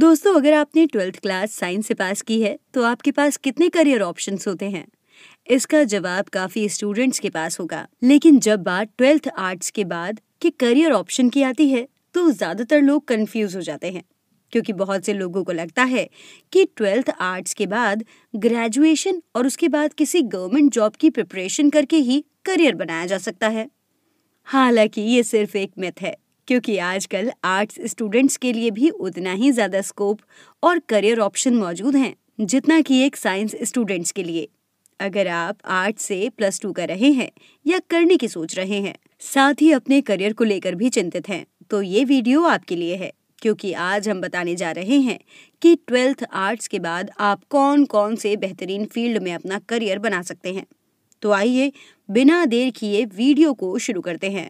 दोस्तों अगर आपने ट्वेल्थ क्लास साइंस से पास की है तो आपके पास कितने करियर ऑप्शंस होते हैं इसका जवाब काफी स्टूडेंट्स के पास होगा लेकिन जब बात ट्वेल्थ आर्ट्स के बाद के करियर ऑप्शन की आती है तो ज्यादातर लोग कंफ्यूज हो जाते हैं क्योंकि बहुत से लोगों को लगता है कि ट्वेल्थ आर्ट्स के बाद ग्रेजुएशन और उसके बाद किसी गवर्नमेंट जॉब की प्रिपरेशन करके ही करियर बनाया जा सकता है हालांकि ये सिर्फ एक मिथ है क्योंकि आजकल आर्ट्स स्टूडेंट्स के लिए भी उतना ही ज़्यादा स्कोप और करियर ऑप्शन मौजूद हैं जितना कि एक साइंस स्टूडेंट्स के लिए अगर आप आर्ट से प्लस टू कर रहे हैं या करने की सोच रहे हैं साथ ही अपने करियर को लेकर भी चिंतित हैं तो ये वीडियो आपके लिए है क्योंकि आज हम बताने जा रहे हैं कि ट्वेल्थ आर्ट्स के बाद आप कौन कौन से बेहतरीन फील्ड में अपना करियर बना सकते हैं तो आइए बिना देर किए वीडियो को शुरू करते हैं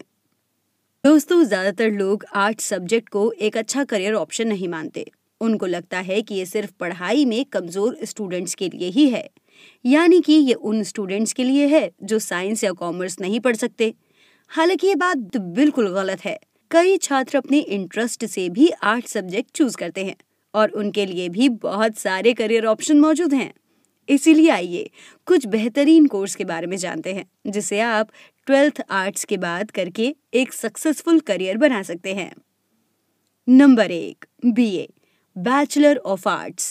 दोस्तों ज़्यादातर लोग आर्ट सब्जेक्ट को एक अच्छा करियर ऑप्शन नहीं मानते उनको लगता है कि ये सिर्फ पढ़ाई में कमज़ोर स्टूडेंट्स के लिए ही है यानी कि ये उन स्टूडेंट्स के लिए है जो साइंस या कॉमर्स नहीं पढ़ सकते हालांकि ये बात तो बिल्कुल गलत है कई छात्र अपने इंटरेस्ट से भी आर्ट सब्जेक्ट चूज करते हैं और उनके लिए भी बहुत सारे करियर ऑप्शन मौजूद हैं इसीलिए आइए कुछ बेहतरीन कोर्स के बारे में जानते हैं जिसे आप ट्वेल्थ आर्ट्स के बाद करके एक सक्सेसफुल करियर बना सकते हैं नंबर एक B A bachelor of arts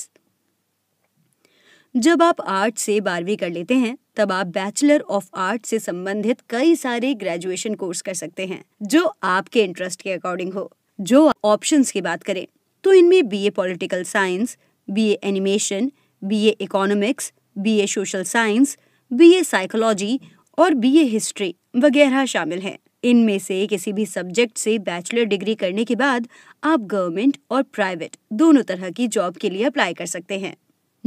जब आप आर्ट से बारहवीं कर लेते हैं तब आप बैचलर ऑफ आर्ट से संबंधित कई सारे ग्रेजुएशन कोर्स कर सकते हैं जो आपके इंटरेस्ट के अकॉर्डिंग हो जो ऑप्शंस की बात करें तो इनमें BA political science BA animation BA economics BA social science BA psychology और बीए हिस्ट्री वगैरह शामिल हैं इनमें से किसी भी सब्जेक्ट से बैचलर डिग्री करने के बाद आप गवर्नमेंट और प्राइवेट दोनों तरह की जॉब के लिए अप्लाई कर सकते हैं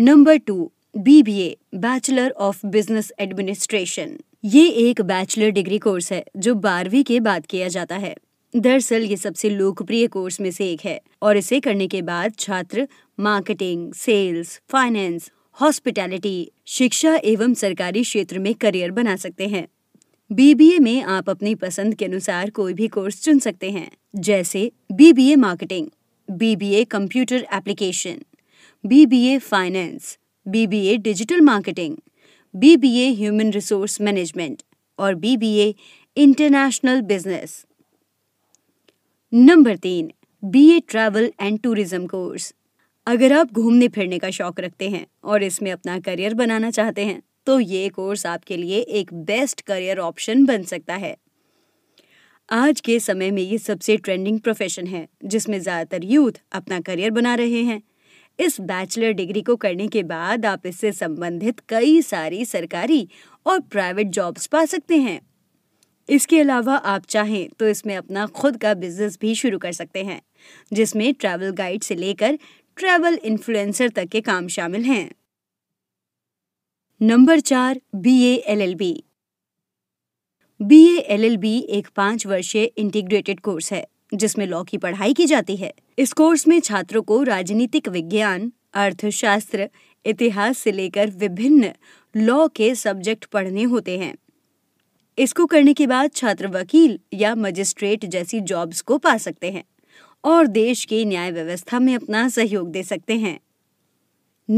number two BBA bachelor of business administration ये एक बैचलर डिग्री कोर्स है जो बारहवीं के बाद किया जाता है दरअसल ये सबसे लोकप्रिय कोर्स में से एक है और इसे करने के बाद छात्र मार्केटिंग सेल्स फाइनेंस हॉस्पिटैलिटी शिक्षा एवं सरकारी क्षेत्र में करियर बना सकते हैं बीबीए में आप अपनी पसंद के अनुसार कोई भी कोर्स चुन सकते हैं जैसे BBA marketing BBA computer application BBA finance BBA digital marketing BBA human resource management और बीबीए इंटरनेशनल बिजनेस नंबर तीन BA travel and tourism course अगर आप घूमने फिरने का शौक रखते हैं और इसमें अपना करियर बनाना चाहते हैं तो ये कोर्स आपके लिए एक बेस्ट करियर ऑप्शन बन सकता है आज के समय में ये सबसे ट्रेंडिंग प्रोफेशन है जिसमें ज़्यादातर यूथ अपना करियर बना रहे हैं इस बैचलर डिग्री को करने के बाद आप इससे संबंधित कई सारी सरकारी और प्राइवेट जॉब्स पा सकते हैं इसके अलावा आप चाहें तो इसमें अपना खुद का बिजनेस भी शुरू कर सकते हैं जिसमें ट्रैवल गाइड से लेकर ट्रैवल इन्फ्लुएंसर तक के काम शामिल हैं नंबर चार B A L L B B A L L B एक पांच वर्षीय इंटीग्रेटेड कोर्स है जिसमें लॉ की पढ़ाई की जाती है इस कोर्स में छात्रों को राजनीतिक विज्ञान अर्थशास्त्र इतिहास से लेकर विभिन्न लॉ के सब्जेक्ट पढ़ने होते हैं इसको करने के बाद छात्र वकील या मजिस्ट्रेट जैसी जॉब्स को पा सकते हैं और देश की न्याय व्यवस्था में अपना सहयोग दे सकते हैं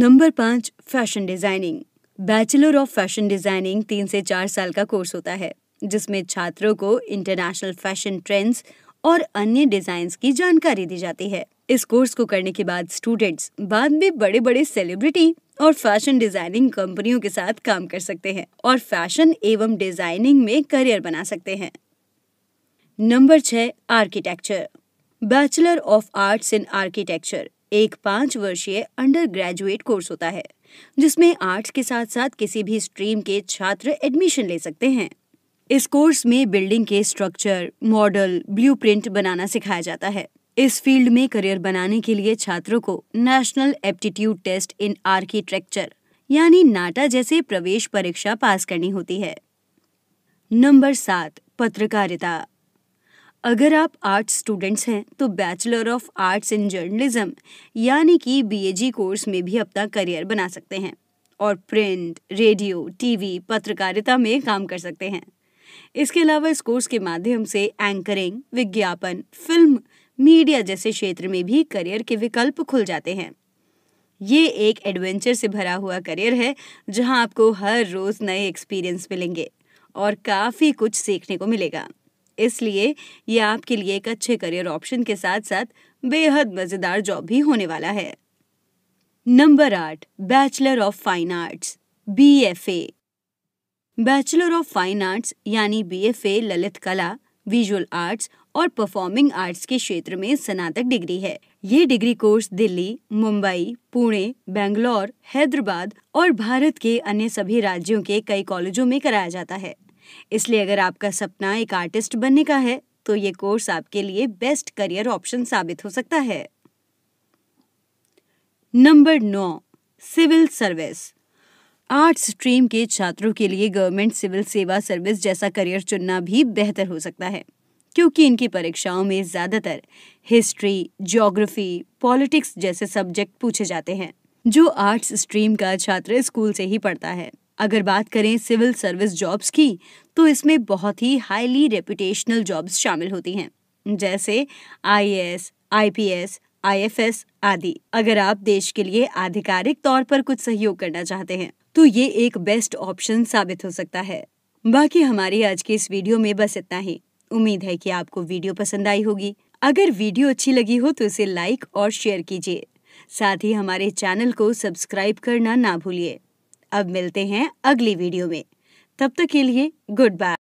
नंबर पाँच fashion designing bachelor of fashion designing तीन से चार साल का कोर्स होता है जिसमें छात्रों को इंटरनेशनल फैशन ट्रेंड्स और अन्य डिजाइन की जानकारी दी जाती है इस कोर्स को करने के बाद स्टूडेंट्स बाद में बड़े बड़े सेलिब्रिटी और फैशन डिजाइनिंग कंपनियों के साथ काम कर सकते हैं और फैशन एवं डिजाइनिंग में करियर बना सकते हैं नंबर छह architecture bachelor of arts in architecture एक पाँच वर्षीय अंडर ग्रेजुएट कोर्स होता है जिसमें आर्ट्स के साथ साथ किसी भी स्ट्रीम के छात्र एडमिशन ले सकते हैं इस कोर्स में बिल्डिंग के स्ट्रक्चर मॉडल ब्लू बनाना सिखाया जाता है इस फील्ड में करियर बनाने के लिए छात्रों को national aptitude test in architecture यानी नाटा जैसे प्रवेश परीक्षा पास करनी होती है नंबर सात पत्रकारिता अगर आप आर्ट्स स्टूडेंट्स हैं तो bachelor of arts in journalism यानी कि बीएजी कोर्स में भी अपना करियर बना सकते हैं और प्रिंट रेडियो टीवी पत्रकारिता में काम कर सकते हैं इसके अलावा इस कोर्स के माध्यम से एंकरिंग विज्ञापन फिल्म मीडिया जैसे क्षेत्र में भी करियर के विकल्प खुल जाते हैं ये एक एडवेंचर से भरा हुआ करियर है जहां आपको हर रोज़ नए एक्सपीरियंस मिलेंगे और काफ़ी कुछ सीखने को मिलेगा इसलिए ये आपके लिए एक अच्छे करियर ऑप्शन के साथ साथ बेहद मजेदार जॉब भी होने वाला है नंबर आठ bachelor of fine arts B F A bachelor of fine arts यानी बी एफ ए ललित कला विजुअल आर्ट्स और परफॉर्मिंग आर्ट्स के क्षेत्र में स्नातक डिग्री है ये डिग्री कोर्स दिल्ली मुंबई पुणे बेंगलोर हैदराबाद और भारत के अन्य सभी राज्यों के कई कॉलेजों में कराया जाता है इसलिए अगर आपका सपना एक आर्टिस्ट बनने का है तो ये कोर्स आपके लिए बेस्ट करियर ऑप्शन साबित हो सकता है नंबर नौ सिविल सर्विस आर्ट्स स्ट्रीम के छात्रों के लिए गवर्नमेंट सिविल सेवा सर्विस जैसा करियर चुनना भी बेहतर हो सकता है क्योंकि इनकी परीक्षाओं में ज़्यादातर हिस्ट्री ज्योग्राफी पॉलिटिक्स जैसे सब्जेक्ट पूछे जाते हैं जो आर्ट्स स्ट्रीम का छात्र स्कूल से ही पढ़ता है अगर बात करें सिविल सर्विस जॉब्स की तो इसमें बहुत ही हाईली रेपुटेशनल जॉब्स शामिल होती हैं जैसे आईएएस, आईपीएस, आईएफएस आदि अगर आप देश के लिए आधिकारिक तौर पर कुछ सहयोग करना चाहते हैं तो ये एक बेस्ट ऑप्शन साबित हो सकता है बाकी हमारी आज के इस वीडियो में बस इतना ही उम्मीद है कि आपको वीडियो पसंद आई होगी अगर वीडियो अच्छी लगी हो तो इसे लाइक और शेयर कीजिए साथ ही हमारे चैनल को सब्सक्राइब करना ना भूलिए अब मिलते हैं अगली वीडियो में तब तक के लिए गुड बाय